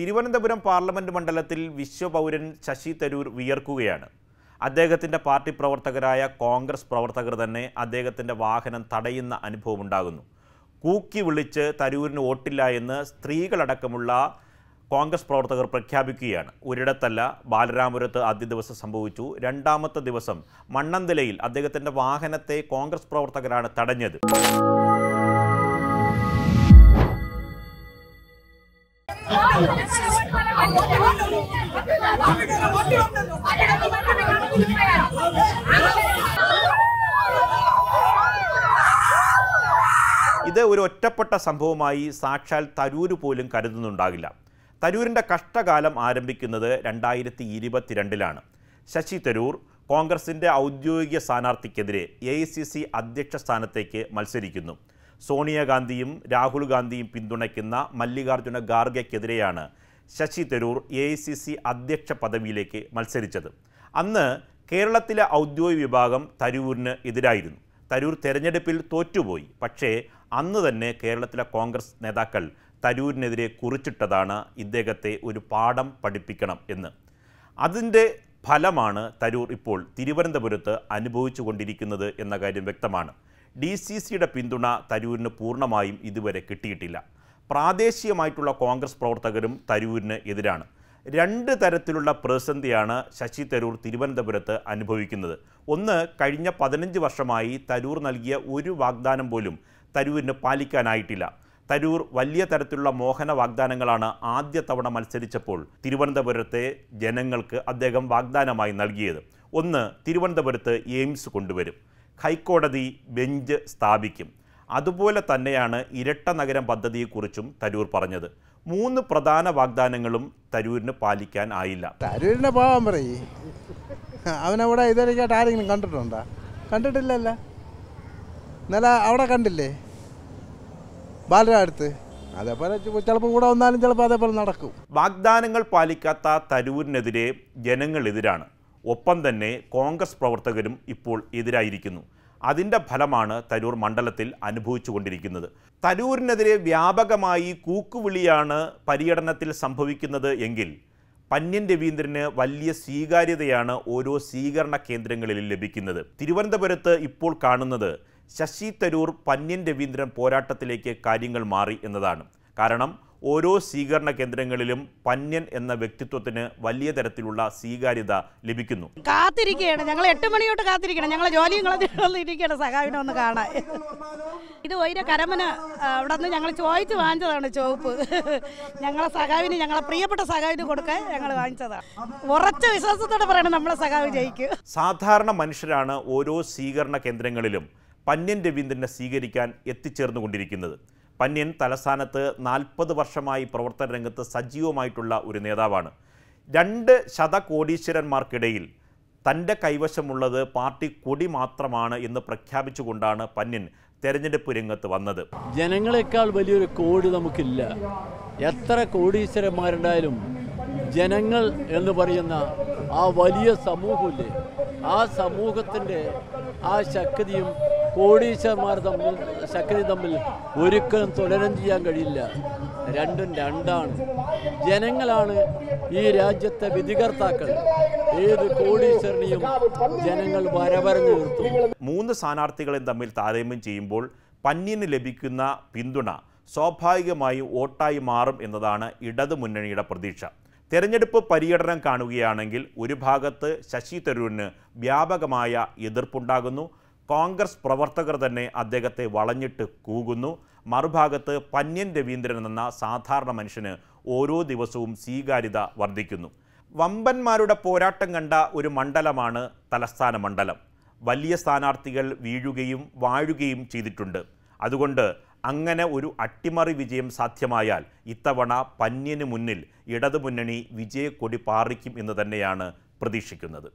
Thiruvananthapuram parliament മണ്ഡലത്തിൽ വിശ്വപൗരൻ ശശി തരൂർ വിയർക്കുകയാണ് അദ്ദേഹത്തിൻ്റെ party പ്രവർത്തകരായ കോൺഗ്രസ് പ്രവർത്തകർ തന്നെ അദ്ദേഹത്തിൻ്റെ വാഹനം തടയുന്ന അനുഭവമുണ്ടാകുന്നു കൂക്കി വിളിച്ച് തരൂരിന് വോട്ടില്ല എന്ന് സ്ത്രീകളടക്കമുള്ള കോൺഗ്രസ് പ്രവർത്തകർ പ്രഖ്യാപിക്കുകയാണ് ഒരിടത്തല്ല ബാലരാമപുരത്ത് ആദ്യ ദിവസം സംഭവിച്ചു രണ്ടാമത്തെ ദിവസം മണ്ണന്തലയിൽ അദ്ദേഹത്തിൻ്റെ വാഹനത്തെ കോൺഗ്രസ് പ്രവർത്തകരാണ് തടഞ്ഞത് ഇത് ഒരു ഒറ്റപ്പെട്ട സംഭവമായി സാക്ഷാൽ തരൂർ പോലും കരുതുന്നുണ്ടാകില്ല തരൂരിൻ്റെ കഷ്ടകാലം ആരംഭിക്കുന്നത് രണ്ടായിരത്തി ഇരുപത്തിരണ്ടിലാണ് ശശി തരൂർ കോൺഗ്രസിൻ്റെ ഔദ്യോഗിക സ്ഥാനാർത്ഥിക്കെതിരെ എ ഐ സി സി അധ്യക്ഷ സ്ഥാനത്തേക്ക് മത്സരിക്കുന്നു സോണിയാഗാന്ധിയും രാഹുൽ ഗാന്ധിയും പിന്തുണയ്ക്കുന്ന മല്ലികാർജ്ജുന ഖാർഗെക്കെതിരെയാണ് Shashi Tharoor A I C C അധ്യക്ഷ പദവിയിലേക്ക് മത്സരിച്ചത് അന്ന് കേരളത്തിലെ ഔദ്യോഗിക വിഭാഗം തരൂരിന് എതിരായിരുന്നു തരൂർ തെരഞ്ഞെടുപ്പിൽ തോറ്റുപോയി പക്ഷേ അന്ന് തന്നെ കേരളത്തിലെ കോൺഗ്രസ് നേതാക്കൾ തരൂരിനെതിരെ കുറിച്ചിട്ടതാണ് ഇദ്ദേഹത്തെ ഒരു പാഠം പഠിപ്പിക്കണം എന്ന് അതിൻ്റെ ഫലമാണ് തരൂർ ഇപ്പോൾ തിരുവനന്തപുരത്ത് അനുഭവിച്ചു കൊണ്ടിരിക്കുന്നത് എന്ന കാര്യം വ്യക്തമാണ് ഡി സി സിയുടെ പിന്തുണ തരൂരിന് പൂർണ്ണമായും ഇതുവരെ കിട്ടിയിട്ടില്ല പ്രാദേശികമായിട്ടുള്ള കോൺഗ്രസ് പ്രവർത്തകരും തരൂരിന് എതിരാണ് രണ്ട് തരത്തിലുള്ള പ്രതിസന്ധിയാണ് ശശി തരൂർ തിരുവനന്തപുരത്ത് അനുഭവിക്കുന്നത് ഒന്ന് കഴിഞ്ഞ പതിനഞ്ച് വർഷമായി തരൂർ നൽകിയ ഒരു വാഗ്ദാനം പോലും തരൂരിന് പാലിക്കാനായിട്ടില്ല തരൂർ വലിയ തരത്തിലുള്ള മോഹന വാഗ്ദാനങ്ങളാണ് ആദ്യ തവണ മത്സരിച്ചപ്പോൾ തിരുവനന്തപുരത്തെ ജനങ്ങൾക്ക് അദ്ദേഹം വാഗ്ദാനമായി നൽകിയത് ഒന്ന് തിരുവനന്തപുരത്ത് എയിംസ് കൊണ്ടുവരും ഹൈക്കോടതി ബെഞ്ച് സ്ഥാപിക്കും അതുപോലെ തന്നെയാണ് ഇരട്ട നഗരം പദ്ധതിയെക്കുറിച്ചും തരൂർ പറഞ്ഞത് മൂന്ന് പ്രധാന വാഗ്ദാനങ്ങളും തരൂരിന് പാലിക്കാൻ ആയില്ല തരൂരിനെ പോകാൻ പറയേ അവനവിടെ ഇതുവരെയായിട്ട് ആരെങ്കിലും കണ്ടിട്ടുണ്ടോ കണ്ടിട്ടില്ലല്ല നില അവിടെ കണ്ടില്ലേ ബാലരടുത്ത് അതേപോലെ ചിലപ്പോൾ കൂടെ വന്നാലും ചിലപ്പോൾ അതേപോലെ നടക്കും വാഗ്ദാനങ്ങൾ പാലിക്കാത്ത തരൂരിനെതിരെ ജനങ്ങൾ എതിരാണ് ഒപ്പം തന്നെ കോൺഗ്രസ് പ്രവർത്തകരും ഇപ്പോൾ എതിരായിരിക്കുന്നു അതിൻ്റെ ഫലമാണ് തരൂർ മണ്ഡലത്തിൽ അനുഭവിച്ചുകൊണ്ടിരിക്കുന്നത് തരൂരിനെതിരെ വ്യാപകമായി കൂക്കുവിളിയാണ് പര്യടനത്തിൽ സംഭവിക്കുന്നത് എങ്കിൽ പന്യൻ രവീന്ദ്രന് വലിയ സ്വീകാര്യതയാണ് ഓരോ സ്വീകരണ കേന്ദ്രങ്ങളിലും ലഭിക്കുന്നത് തിരുവനന്തപുരത്ത് ഇപ്പോൾ കാണുന്നത് ശശി തരൂർ പന്യൻ രവീന്ദ്രൻ പോരാട്ടത്തിലേക്ക് കാര്യങ്ങൾ മാറി എന്നതാണ് കാരണം ഓരോ സ്വീകരണ കേന്ദ്രങ്ങളിലും പന്യൻ എന്ന വ്യക്തിത്വത്തിന് വലിയ തരത്തിലുള്ള സ്വീകാര്യത ലഭിക്കുന്നു കാത്തിരിക്കുകയാണ് ഞങ്ങൾ എട്ട് മണിയോട്ട് കാത്തിരിക്കണം ഞങ്ങൾ ജോലിയും ഇരിക്കണം സഹാവിനെ ഒന്ന് കാണാൻ ഇത് ഒരു കരമന അവിടെ നിന്ന് ഞങ്ങൾ ചോദിച്ചു വാങ്ങിച്ചതാണ് ചോപ്പ് ഞങ്ങളെ സഹാവിന് ഞങ്ങളെ പ്രിയപ്പെട്ട സഹാവിന് കൊടുക്കാൻ ഞങ്ങൾ വാങ്ങിച്ചതാണ് ഉറച്ച വിശ്വാസത്തോടെ പറയണം നമ്മളെ സഹാവ് ജയിക്കും സാധാരണ മനുഷ്യരാണ് ഓരോ സ്വീകരണ കേന്ദ്രങ്ങളിലും പന്യൻ രവീന്ദ്രനെ സ്വീകരിക്കാൻ എത്തിച്ചേർന്നുകൊണ്ടിരിക്കുന്നത് പന്യൻ തലസ്ഥാനത്ത് നാൽപ്പത് വർഷമായി പ്രവർത്തന രംഗത്ത് സജീവമായിട്ടുള്ള ഒരു നേതാവാണ് രണ്ട് ശതകോടീശ്വരന്മാർക്കിടയിൽ തൻ്റെ കൈവശമുള്ളത് പാർട്ടി കൊടി മാത്രമാണ് എന്ന് പ്രഖ്യാപിച്ചുകൊണ്ടാണ് പന്യൻ തെരഞ്ഞെടുപ്പ് രംഗത്ത് വന്നത് ജനങ്ങളെക്കാൾ വലിയൊരു കോടി നമുക്കില്ല എത്ര കോടീശ്വരന്മാരുണ്ടായാലും ജനങ്ങൾ എന്ന് പറയുന്ന ആ വലിയ സമൂഹമില്ലേ ആ സമൂഹത്തിൻ്റെ ആ ശക്തിയും കോടീശ്വരന്മാർ തമ്മിൽ ശക്തി തമ്മിൽ ഒരിക്കലും തുലനം ചെയ്യാൻ കഴിയില്ല രണ്ടും രണ്ടാണ് ജനങ്ങളാണ് ഈ രാജ്യത്തെ വിധികർത്താക്കൾ ഏത് കോടീശ്വരനെയും ജനങ്ങൾ വരവരഞ്ഞു നിർത്തും മൂന്ന് സ്ഥാനാർത്ഥികളെ തമ്മിൽ താരതമ്യം ചെയ്യുമ്പോൾ പന്നിന് ലഭിക്കുന്ന പിന്തുണ സ്വാഭാവികമായും വോട്ടായി മാറും എന്നതാണ് ഇടതു മുന്നണിയുടെ പ്രതീക്ഷ തെരഞ്ഞെടുപ്പ് പര്യടനം കാണുകയാണെങ്കിൽ ഒരു ഭാഗത്ത് ശശി തരൂരിന് വ്യാപകമായ എതിർപ്പുണ്ടാകുന്നു കോൺഗ്രസ് പ്രവർത്തകർ തന്നെ അദ്ദേഹത്തെ വളഞ്ഞിട്ട് കൂകുന്നു മറുഭാഗത്ത് പന്യൻ രവീന്ദ്രൻ എന്ന സാധാരണ മനുഷ്യന് ഓരോ ദിവസവും സ്വീകാര്യത വർദ്ധിക്കുന്നു വമ്പന്മാരുടെ പോരാട്ടം കണ്ട ഒരു മണ്ഡലമാണ് തലസ്ഥാന മണ്ഡലം വലിയ സ്ഥാനാർത്ഥികൾ വീഴുകയും വാഴുകയും ചെയ്തിട്ടുണ്ട് അതുകൊണ്ട് അങ്ങനെ ഒരു അട്ടിമറി വിജയം സാധ്യമായാൽ ഇത്തവണ പന്യന് മുന്നിൽ ഇടതുമുന്നണി വിജയക്കൊടി പാറിക്കും എന്ന് തന്നെയാണ് പ്രതീക്ഷിക്കുന്നത്